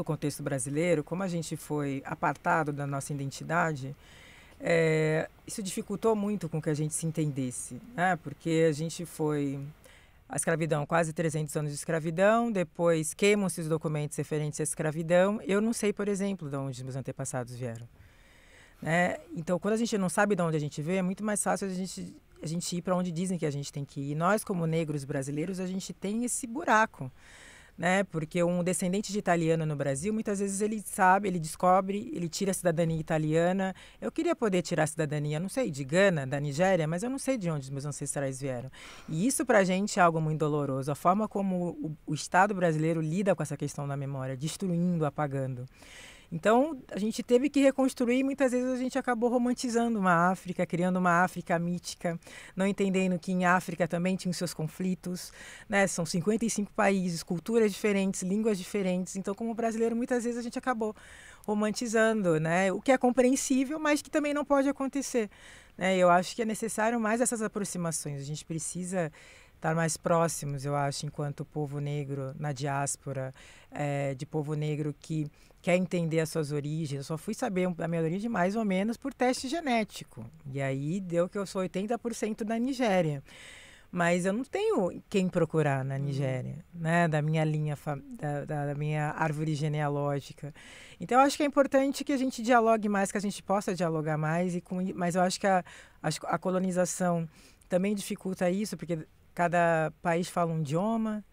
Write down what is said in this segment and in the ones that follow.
no contexto brasileiro, como a gente foi apartado da nossa identidade, é, isso dificultou muito com que a gente se entendesse, né? porque a gente foi a escravidão, quase 300 anos de escravidão, depois queimam-se os documentos referentes à escravidão. Eu não sei, por exemplo, de onde meus antepassados vieram. Né? Então, quando a gente não sabe de onde a gente veio, é muito mais fácil a gente, a gente ir para onde dizem que a gente tem que ir. E nós, como negros brasileiros, a gente tem esse buraco né? Porque um descendente de italiano no Brasil, muitas vezes ele sabe, ele descobre, ele tira a cidadania italiana. Eu queria poder tirar a cidadania, não sei, de Gana, da Nigéria, mas eu não sei de onde os meus ancestrais vieram. E isso para a gente é algo muito doloroso. A forma como o, o Estado brasileiro lida com essa questão da memória, destruindo, apagando. Então, a gente teve que reconstruir e muitas vezes a gente acabou romantizando uma África, criando uma África mítica, não entendendo que em África também tinham seus conflitos, né? São 55 países, culturas diferentes, línguas diferentes. Então, como brasileiro, muitas vezes a gente acabou romantizando, né? O que é compreensível, mas que também não pode acontecer. Né? Eu acho que é necessário mais essas aproximações. A gente precisa estar mais próximos, eu acho, enquanto povo negro na diáspora, é, de povo negro que quer entender as suas origens. Eu só fui saber a minha origem mais ou menos por teste genético. E aí deu que eu sou 80% da Nigéria. Mas eu não tenho quem procurar na hum. Nigéria, né? Da minha linha, da, da minha árvore genealógica. Então, eu acho que é importante que a gente dialogue mais, que a gente possa dialogar mais. E com, mas eu acho que a, a, a colonização também dificulta isso, porque Cada país fala um idioma.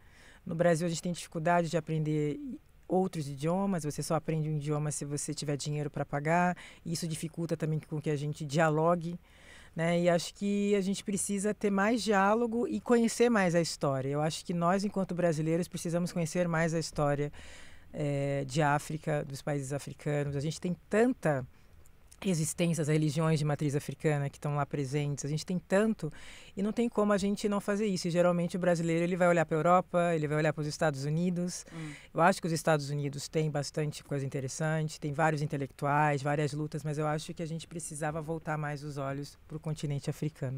No Brasil, a gente tem dificuldade de aprender outros idiomas, você só aprende um idioma se você tiver dinheiro para pagar, isso dificulta também com que a gente dialogue. Né? E acho que a gente precisa ter mais diálogo e conhecer mais a história. Eu acho que nós, enquanto brasileiros, precisamos conhecer mais a história é, de África, dos países africanos. A gente tem tanta resistências, religiões de matriz africana que estão lá presentes. A gente tem tanto e não tem como a gente não fazer isso. E, geralmente o brasileiro ele vai olhar para a Europa, ele vai olhar para os Estados Unidos. Hum. Eu acho que os Estados Unidos têm bastante coisa interessante, tem vários intelectuais, várias lutas, mas eu acho que a gente precisava voltar mais os olhos para o continente africano.